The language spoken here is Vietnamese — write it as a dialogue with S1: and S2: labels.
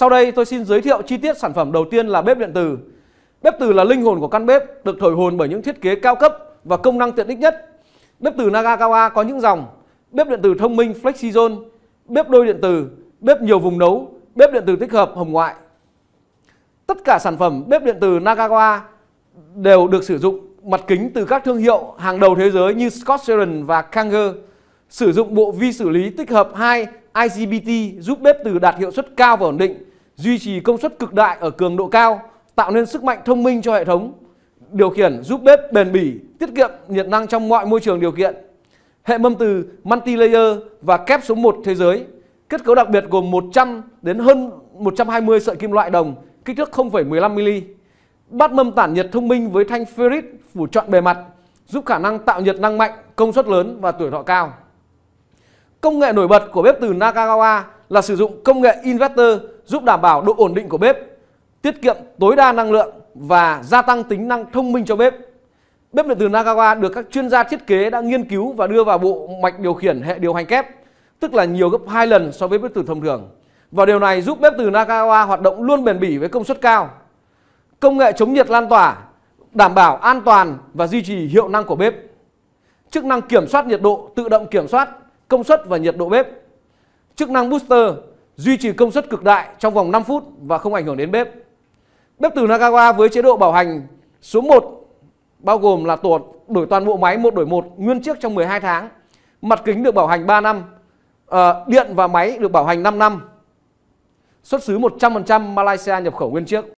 S1: Sau đây tôi xin giới thiệu chi tiết sản phẩm đầu tiên là bếp điện từ. Bếp từ là linh hồn của căn bếp, được thổi hồn bởi những thiết kế cao cấp và công năng tiện ích nhất. Bếp từ Nagakawa có những dòng bếp điện từ thông minh Flexi bếp đôi điện từ, bếp nhiều vùng nấu, bếp điện từ tích hợp hồng ngoại. Tất cả sản phẩm bếp điện từ Nagawa đều được sử dụng mặt kính từ các thương hiệu hàng đầu thế giới như Scott Sharon và Kanger sử dụng bộ vi xử lý tích hợp 2 IGBT giúp bếp từ đạt hiệu suất cao và ổn định, duy trì công suất cực đại ở cường độ cao, tạo nên sức mạnh thông minh cho hệ thống, điều khiển giúp bếp bền bỉ, tiết kiệm nhiệt năng trong mọi môi trường điều kiện. Hệ mâm từ multi-layer và kép số 1 thế giới, kết cấu đặc biệt gồm 100 đến hơn 120 sợi kim loại đồng, kích thước 0,15mm. Bát mâm tản nhiệt thông minh với thanh ferrit phủ trọn bề mặt, giúp khả năng tạo nhiệt năng mạnh, công suất lớn và tuổi thọ cao. Công nghệ nổi bật của bếp từ Nakagawa là sử dụng công nghệ inverter giúp đảm bảo độ ổn định của bếp, tiết kiệm tối đa năng lượng và gia tăng tính năng thông minh cho bếp. Bếp điện từ Nakagawa được các chuyên gia thiết kế đã nghiên cứu và đưa vào bộ mạch điều khiển hệ điều hành kép, tức là nhiều gấp 2 lần so với bếp từ thông thường. Và điều này giúp bếp từ Nakagawa hoạt động luôn bền bỉ với công suất cao. Công nghệ chống nhiệt lan tỏa, đảm bảo an toàn và duy trì hiệu năng của bếp. Chức năng kiểm soát nhiệt độ tự động kiểm soát công suất và nhiệt độ bếp. Chức năng booster duy trì công suất cực đại trong vòng 5 phút và không ảnh hưởng đến bếp. Bếp từ Nagawa với chế độ bảo hành số 1 bao gồm là tuột đổi toàn bộ máy một đổi một nguyên chiếc trong 12 tháng. Mặt kính được bảo hành 3 năm. À, điện và máy được bảo hành 5 năm. Xuất xứ 100% Malaysia nhập khẩu nguyên chiếc.